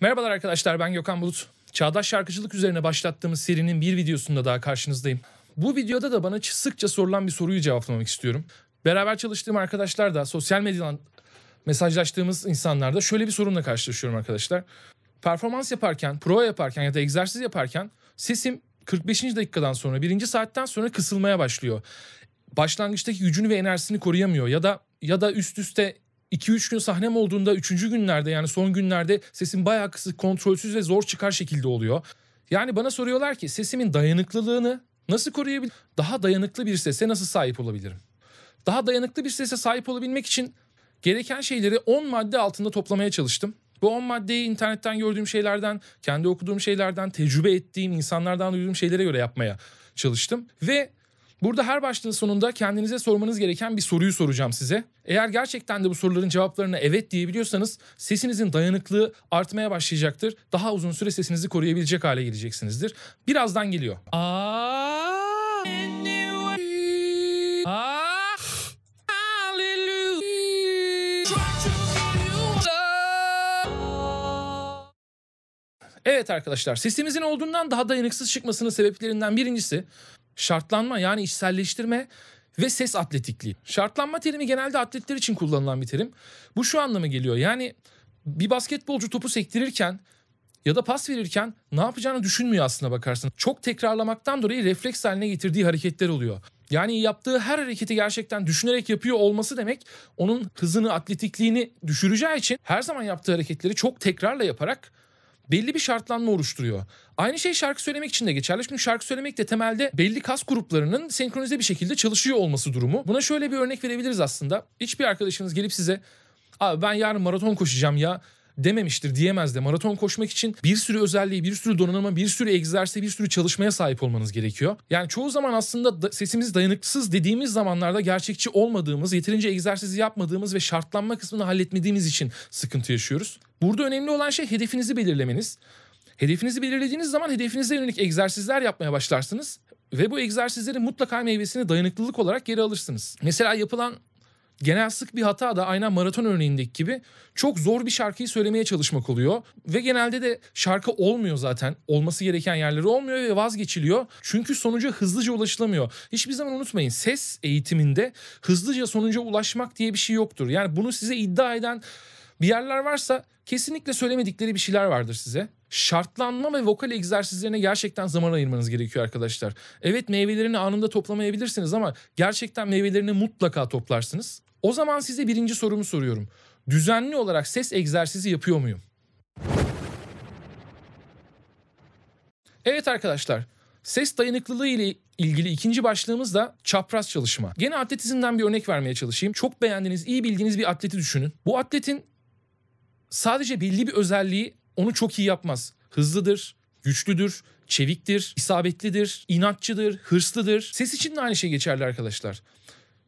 Merhabalar arkadaşlar ben Gökhan Bulut. Çağdaş şarkıcılık üzerine başlattığımız serinin bir videosunda daha karşınızdayım. Bu videoda da bana sıkça sorulan bir soruyu cevaplamak istiyorum. Beraber çalıştığım arkadaşlar da sosyal medyadan mesajlaştığımız insanlarda şöyle bir sorunla karşılaşıyorum arkadaşlar. Performans yaparken, prova yaparken ya da egzersiz yaparken sesim 45. dakikadan sonra, birinci saatten sonra kısılmaya başlıyor. Başlangıçtaki gücünü ve enerjisini koruyamıyor ya da ya da üst üste 2-3 gün sahnem olduğunda 3. günlerde yani son günlerde sesim bayağı kısık, kontrolsüz ve zor çıkar şekilde oluyor. Yani bana soruyorlar ki sesimin dayanıklılığını nasıl koruyabilirim? Daha dayanıklı bir sese nasıl sahip olabilirim? Daha dayanıklı bir sese sahip olabilmek için gereken şeyleri 10 madde altında toplamaya çalıştım. Bu 10 maddeyi internetten gördüğüm şeylerden, kendi okuduğum şeylerden, tecrübe ettiğim insanlardan duyduğum şeylere göre yapmaya çalıştım. Ve Burada her başlığın sonunda kendinize sormanız gereken bir soruyu soracağım size. Eğer gerçekten de bu soruların cevaplarına evet diyebiliyorsanız sesinizin dayanıklığı artmaya başlayacaktır. Daha uzun süre sesinizi koruyabilecek hale geleceksinizdir. Birazdan geliyor. Evet arkadaşlar sesimizin olduğundan daha dayanıksız çıkmasının sebeplerinden birincisi Şartlanma yani içselleştirme ve ses atletikliği. Şartlanma terimi genelde atletler için kullanılan bir terim. Bu şu anlama geliyor. Yani bir basketbolcu topu sektirirken ya da pas verirken ne yapacağını düşünmüyor aslında bakarsın. Çok tekrarlamaktan dolayı refleks haline getirdiği hareketler oluyor. Yani yaptığı her hareketi gerçekten düşünerek yapıyor olması demek onun hızını, atletikliğini düşüreceği için her zaman yaptığı hareketleri çok tekrarla yaparak belli bir şartlanma oluşturuyor. Aynı şey şarkı söylemek için de geçerli. Çünkü şarkı söylemek de temelde belli kas gruplarının senkronize bir şekilde çalışıyor olması durumu. Buna şöyle bir örnek verebiliriz aslında. Hiçbir arkadaşınız gelip size abi ben yarın maraton koşacağım ya dememiştir diyemez de maraton koşmak için bir sürü özelliği, bir sürü donanıma, bir sürü egzersize, bir sürü çalışmaya sahip olmanız gerekiyor. Yani çoğu zaman aslında da sesimiz dayanıksız dediğimiz zamanlarda gerçekçi olmadığımız, yeterince egzersizi yapmadığımız ve şartlanma kısmını halletmediğimiz için sıkıntı yaşıyoruz. Burada önemli olan şey hedefinizi belirlemeniz. Hedefinizi belirlediğiniz zaman hedefinize yönelik egzersizler yapmaya başlarsınız ve bu egzersizlerin mutlaka meyvesini dayanıklılık olarak geri alırsınız. Mesela yapılan genel sık bir hata da aynen maraton örneğindeki gibi çok zor bir şarkıyı söylemeye çalışmak oluyor. Ve genelde de şarkı olmuyor zaten. Olması gereken yerleri olmuyor ve vazgeçiliyor. Çünkü sonuca hızlıca ulaşılamıyor. Hiçbir zaman unutmayın ses eğitiminde hızlıca sonuca ulaşmak diye bir şey yoktur. Yani bunu size iddia eden bir yerler varsa kesinlikle söylemedikleri bir şeyler vardır size. Şartlanma ve vokal egzersizlerine gerçekten zaman ayırmanız gerekiyor arkadaşlar. Evet meyvelerini anında toplamayabilirsiniz ama gerçekten meyvelerini mutlaka toplarsınız. O zaman size birinci sorumu soruyorum. Düzenli olarak ses egzersizi yapıyor muyum? Evet arkadaşlar, ses dayanıklılığı ile ilgili ikinci başlığımız da çapraz çalışma. Gene atletizmden bir örnek vermeye çalışayım. Çok beğendiğiniz, iyi bildiğiniz bir atleti düşünün. Bu atletin sadece belli bir özelliği onu çok iyi yapmaz. Hızlıdır, güçlüdür, çeviktir, isabetlidir, inatçıdır, hırslıdır. Ses için de aynı şey geçerli arkadaşlar.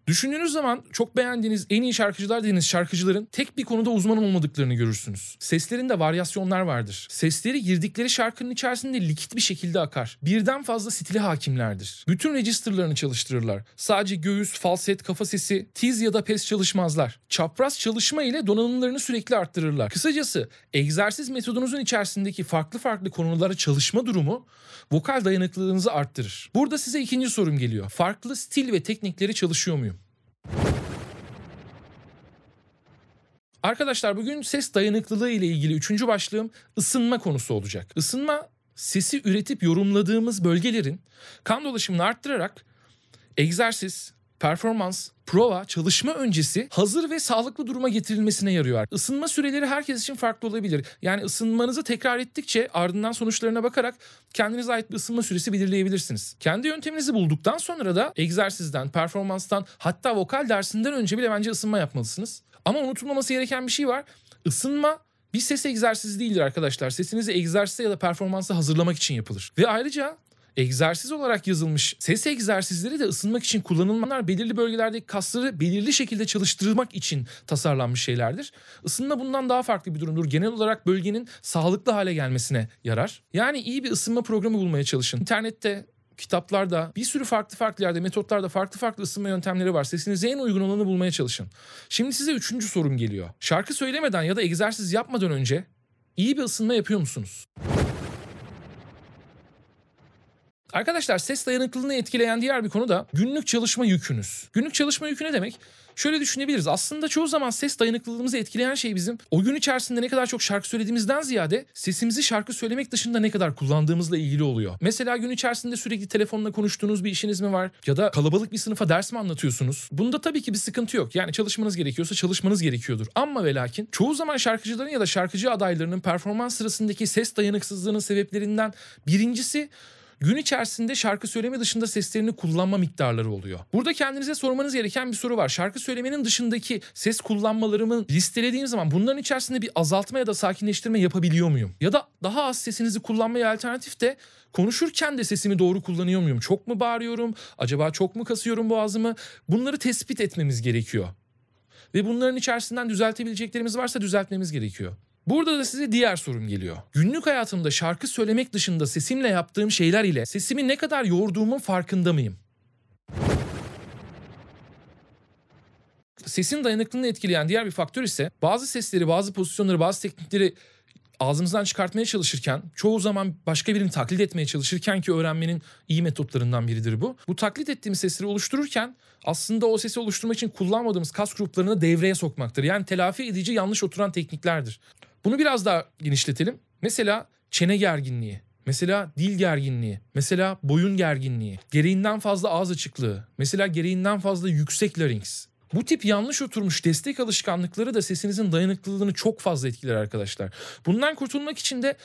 Düşündüğünüz zaman çok beğendiğiniz en iyi şarkıcılar dediğiniz şarkıcıların tek bir konuda uzman olmadıklarını görürsünüz. Seslerinde varyasyonlar vardır. Sesleri girdikleri şarkının içerisinde likit bir şekilde akar. Birden fazla stile hakimlerdir. Bütün registerlarını çalıştırırlar. Sadece göğüs, falset, kafa sesi, tiz ya da pes çalışmazlar. Çapraz çalışma ile donanımlarını sürekli arttırırlar. Kısacası egzersiz metodunuzun içerisindeki farklı farklı konulara çalışma durumu vokal dayanıklılığınızı arttırır. Burada size ikinci sorum geliyor. Farklı stil ve teknikleri çalışıyor muyum? Arkadaşlar bugün ses dayanıklılığı ile ilgili üçüncü başlığım ısınma konusu olacak. Isınma sesi üretip yorumladığımız bölgelerin kan dolaşımını arttırarak egzersiz, performans, prova, çalışma öncesi hazır ve sağlıklı duruma getirilmesine yarıyor. Isınma süreleri herkes için farklı olabilir. Yani ısınmanızı tekrar ettikçe ardından sonuçlarına bakarak kendinize ait bir ısınma süresi belirleyebilirsiniz. Kendi yönteminizi bulduktan sonra da egzersizden, performanstan hatta vokal dersinden önce bile bence ısınma yapmalısınız. Ama unutulmaması gereken bir şey var. Isınma bir ses egzersizi değildir arkadaşlar. Sesinizi egzersize ya da performansa hazırlamak için yapılır. Ve ayrıca egzersiz olarak yazılmış ses egzersizleri de ısınmak için kullanılmalar belirli bölgelerdeki kasları belirli şekilde çalıştırmak için tasarlanmış şeylerdir. Isınma bundan daha farklı bir durumdur. Genel olarak bölgenin sağlıklı hale gelmesine yarar. Yani iyi bir ısınma programı bulmaya çalışın. İnternette kitaplarda bir sürü farklı farklı yerde metotlarda farklı farklı ısınma yöntemleri var. Sesinize en uygun olanı bulmaya çalışın. Şimdi size üçüncü sorum geliyor. Şarkı söylemeden ya da egzersiz yapmadan önce iyi bir ısınma yapıyor musunuz? Arkadaşlar ses dayanıklılığını etkileyen diğer bir konu da günlük çalışma yükünüz. Günlük çalışma yükü ne demek? Şöyle düşünebiliriz. Aslında çoğu zaman ses dayanıklılığımızı etkileyen şey bizim o gün içerisinde ne kadar çok şarkı söylediğimizden ziyade sesimizi şarkı söylemek dışında ne kadar kullandığımızla ilgili oluyor. Mesela gün içerisinde sürekli telefonla konuştuğunuz bir işiniz mi var? Ya da kalabalık bir sınıfa ders mi anlatıyorsunuz? Bunda tabii ki bir sıkıntı yok. Yani çalışmanız gerekiyorsa çalışmanız gerekiyordur. Ama ve lakin çoğu zaman şarkıcıların ya da şarkıcı adaylarının performans sırasındaki ses dayanıksızlığının sebeplerinden birincisi gün içerisinde şarkı söyleme dışında seslerini kullanma miktarları oluyor. Burada kendinize sormanız gereken bir soru var. Şarkı söylemenin dışındaki ses kullanmalarımı listelediğim zaman bunların içerisinde bir azaltma ya da sakinleştirme yapabiliyor muyum? Ya da daha az sesinizi kullanmaya alternatif de konuşurken de sesimi doğru kullanıyor muyum? Çok mu bağırıyorum? Acaba çok mu kasıyorum boğazımı? Bunları tespit etmemiz gerekiyor. Ve bunların içerisinden düzeltebileceklerimiz varsa düzeltmemiz gerekiyor. Burada da size diğer sorum geliyor. Günlük hayatımda şarkı söylemek dışında sesimle yaptığım şeyler ile sesimi ne kadar yorduğumun farkında mıyım? Sesin dayanıklılığını etkileyen diğer bir faktör ise bazı sesleri, bazı pozisyonları, bazı teknikleri ağzımızdan çıkartmaya çalışırken çoğu zaman başka birini taklit etmeye çalışırken ki öğrenmenin iyi metotlarından biridir bu. Bu taklit ettiğimiz sesleri oluştururken aslında o sesi oluşturmak için kullanmadığımız kas gruplarını devreye sokmaktır. Yani telafi edici yanlış oturan tekniklerdir. Bunu biraz daha genişletelim. Mesela çene gerginliği, mesela dil gerginliği, mesela boyun gerginliği, gereğinden fazla ağız açıklığı, mesela gereğinden fazla yüksek larynx. Bu tip yanlış oturmuş destek alışkanlıkları da sesinizin dayanıklılığını çok fazla etkiler arkadaşlar. Bundan kurtulmak için de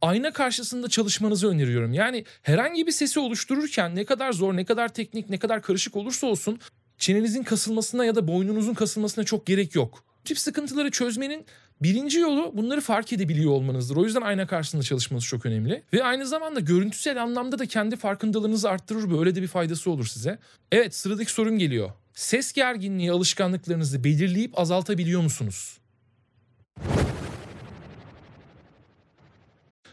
ayna karşısında çalışmanızı öneriyorum. Yani herhangi bir sesi oluştururken ne kadar zor, ne kadar teknik, ne kadar karışık olursa olsun çenenizin kasılmasına ya da boynunuzun kasılmasına çok gerek yok. Bu tip sıkıntıları çözmenin Birinci yolu bunları fark edebiliyor olmanızdır. O yüzden ayna karşısında çalışmanız çok önemli. Ve aynı zamanda görüntüsel anlamda da kendi farkındalığınızı arttırır. Böyle de bir faydası olur size. Evet sıradaki sorum geliyor. Ses gerginliği alışkanlıklarınızı belirleyip azaltabiliyor musunuz?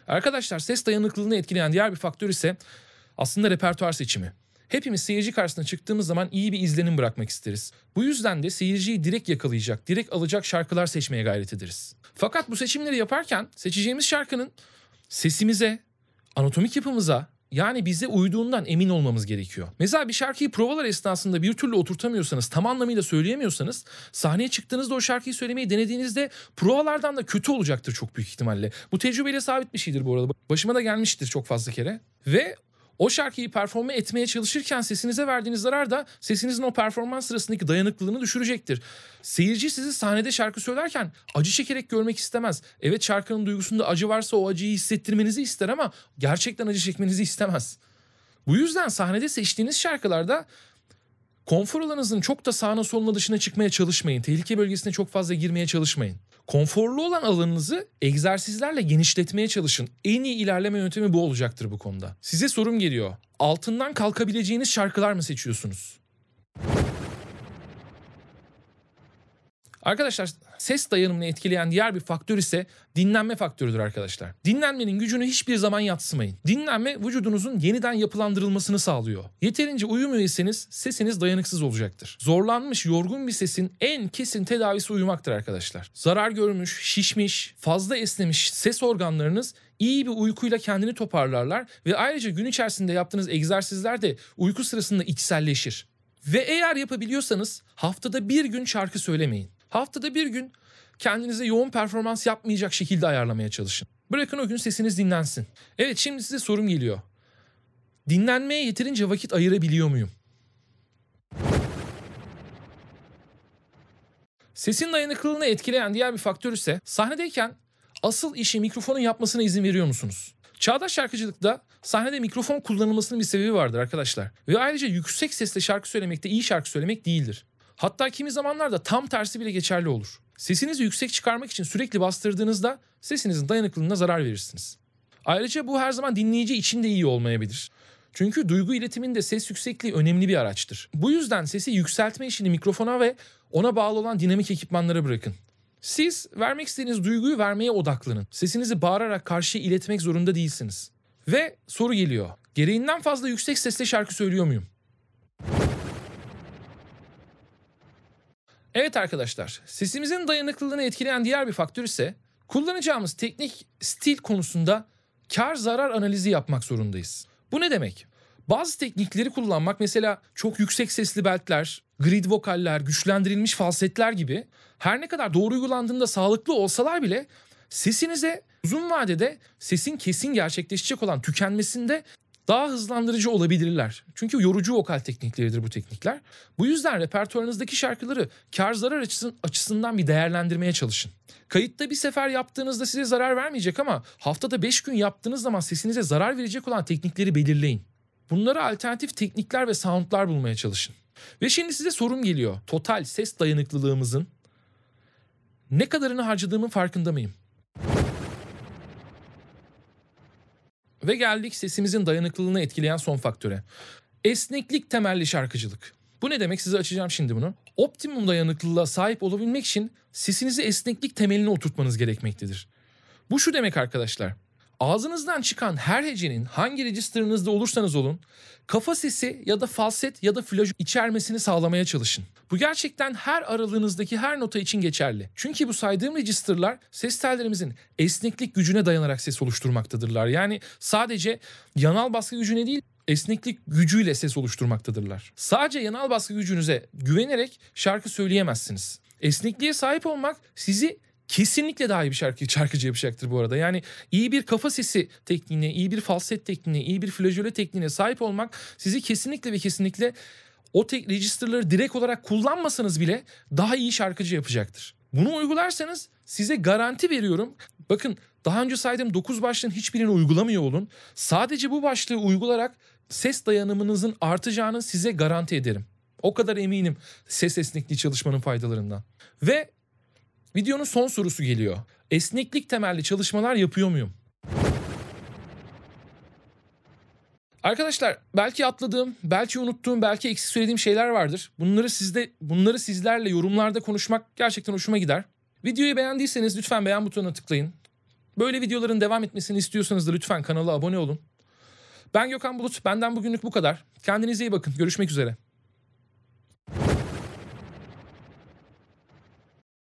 Arkadaşlar ses dayanıklılığını etkileyen diğer bir faktör ise aslında repertuar seçimi hepimiz seyirci karşısına çıktığımız zaman iyi bir izlenim bırakmak isteriz. Bu yüzden de seyirciyi direkt yakalayacak, direkt alacak şarkılar seçmeye gayret ederiz. Fakat bu seçimleri yaparken seçeceğimiz şarkının sesimize, anatomik yapımıza, yani bize uyduğundan emin olmamız gerekiyor. Mesela bir şarkıyı provalar esnasında bir türlü oturtamıyorsanız, tam anlamıyla söyleyemiyorsanız sahneye çıktığınızda o şarkıyı söylemeyi denediğinizde provalardan da kötü olacaktır çok büyük ihtimalle. Bu tecrübeyle sabit bir şeydir bu arada. Başıma da gelmiştir çok fazla kere. Ve o şarkıyı performe etmeye çalışırken sesinize verdiğiniz zarar da sesinizin o performans sırasındaki dayanıklılığını düşürecektir. Seyirci sizi sahnede şarkı söylerken acı çekerek görmek istemez. Evet şarkının duygusunda acı varsa o acıyı hissettirmenizi ister ama gerçekten acı çekmenizi istemez. Bu yüzden sahnede seçtiğiniz şarkılarda konfor alanınızın çok da sağına soluna dışına çıkmaya çalışmayın. Tehlike bölgesine çok fazla girmeye çalışmayın konforlu olan alanınızı egzersizlerle genişletmeye çalışın. En iyi ilerleme yöntemi bu olacaktır bu konuda. Size sorum geliyor. Altından kalkabileceğiniz şarkılar mı seçiyorsunuz? Arkadaşlar ses dayanımını etkileyen diğer bir faktör ise dinlenme faktörüdür arkadaşlar. Dinlenmenin gücünü hiçbir zaman yatsımayın. Dinlenme vücudunuzun yeniden yapılandırılmasını sağlıyor. Yeterince uyumuyorsanız sesiniz dayanıksız olacaktır. Zorlanmış, yorgun bir sesin en kesin tedavisi uyumaktır arkadaşlar. Zarar görmüş, şişmiş, fazla esnemiş ses organlarınız iyi bir uykuyla kendini toparlarlar ve ayrıca gün içerisinde yaptığınız egzersizler de uyku sırasında içselleşir. Ve eğer yapabiliyorsanız haftada bir gün şarkı söylemeyin. Haftada bir gün kendinize yoğun performans yapmayacak şekilde ayarlamaya çalışın. Bırakın o gün sesiniz dinlensin. Evet şimdi size sorum geliyor. Dinlenmeye yeterince vakit ayırabiliyor muyum? Sesin dayanıklılığını etkileyen diğer bir faktör ise sahnedeyken asıl işi mikrofonun yapmasına izin veriyor musunuz? Çağdaş şarkıcılıkta sahnede mikrofon kullanılmasının bir sebebi vardır arkadaşlar. Ve ayrıca yüksek sesle şarkı söylemek de iyi şarkı söylemek değildir. Hatta kimi zamanlarda tam tersi bile geçerli olur. Sesinizi yüksek çıkarmak için sürekli bastırdığınızda sesinizin dayanıklılığına zarar verirsiniz. Ayrıca bu her zaman dinleyici için de iyi olmayabilir. Çünkü duygu iletiminde ses yüksekliği önemli bir araçtır. Bu yüzden sesi yükseltme işini mikrofona ve ona bağlı olan dinamik ekipmanlara bırakın. Siz vermek istediğiniz duyguyu vermeye odaklanın. Sesinizi bağırarak karşıya iletmek zorunda değilsiniz. Ve soru geliyor. Gereğinden fazla yüksek sesle şarkı söylüyor muyum? Evet arkadaşlar, sesimizin dayanıklılığını etkileyen diğer bir faktör ise kullanacağımız teknik stil konusunda kar zarar analizi yapmak zorundayız. Bu ne demek? Bazı teknikleri kullanmak mesela çok yüksek sesli beltler, grid vokaller, güçlendirilmiş falsetler gibi her ne kadar doğru uygulandığında sağlıklı olsalar bile sesinize uzun vadede sesin kesin gerçekleşecek olan tükenmesinde daha hızlandırıcı olabilirler. Çünkü yorucu vokal teknikleridir bu teknikler. Bu yüzden repertuarınızdaki şarkıları kar zarar açısından bir değerlendirmeye çalışın. Kayıtta bir sefer yaptığınızda size zarar vermeyecek ama haftada 5 gün yaptığınız zaman sesinize zarar verecek olan teknikleri belirleyin. Bunlara alternatif teknikler ve soundlar bulmaya çalışın. Ve şimdi size sorum geliyor. Total ses dayanıklılığımızın ne kadarını harcadığımın farkında mıyım? Ve geldik sesimizin dayanıklılığını etkileyen son faktöre. Esneklik temelli şarkıcılık. Bu ne demek size açacağım şimdi bunu. Optimum dayanıklılığa sahip olabilmek için sesinizi esneklik temeline oturtmanız gerekmektedir. Bu şu demek arkadaşlar. Ağzınızdan çıkan her hecenin hangi registerınızda olursanız olun kafa sesi ya da falset ya da flaj içermesini sağlamaya çalışın. Bu gerçekten her aralığınızdaki her nota için geçerli. Çünkü bu saydığım registerlar ses tellerimizin esneklik gücüne dayanarak ses oluşturmaktadırlar. Yani sadece yanal baskı gücüne değil esneklik gücüyle ses oluşturmaktadırlar. Sadece yanal baskı gücünüze güvenerek şarkı söyleyemezsiniz. Esnekliğe sahip olmak sizi kesinlikle daha iyi bir şarkı, şarkıcı yapacaktır bu arada. Yani iyi bir kafa sesi tekniğine, iyi bir falset tekniğine, iyi bir flajöle tekniğine sahip olmak sizi kesinlikle ve kesinlikle o tek registerları direkt olarak kullanmasanız bile daha iyi şarkıcı yapacaktır. Bunu uygularsanız size garanti veriyorum. Bakın daha önce saydığım 9 başlığın hiçbirini uygulamıyor olun. Sadece bu başlığı uygularak ses dayanımınızın artacağını size garanti ederim. O kadar eminim ses esnekliği çalışmanın faydalarından. Ve Videonun son sorusu geliyor. Esneklik temelli çalışmalar yapıyor muyum? Arkadaşlar belki atladığım, belki unuttuğum, belki eksik söylediğim şeyler vardır. Bunları sizde bunları sizlerle yorumlarda konuşmak gerçekten hoşuma gider. Videoyu beğendiyseniz lütfen beğen butonuna tıklayın. Böyle videoların devam etmesini istiyorsanız da lütfen kanala abone olun. Ben Gökhan Bulut. Benden bugünlük bu kadar. Kendinize iyi bakın. Görüşmek üzere.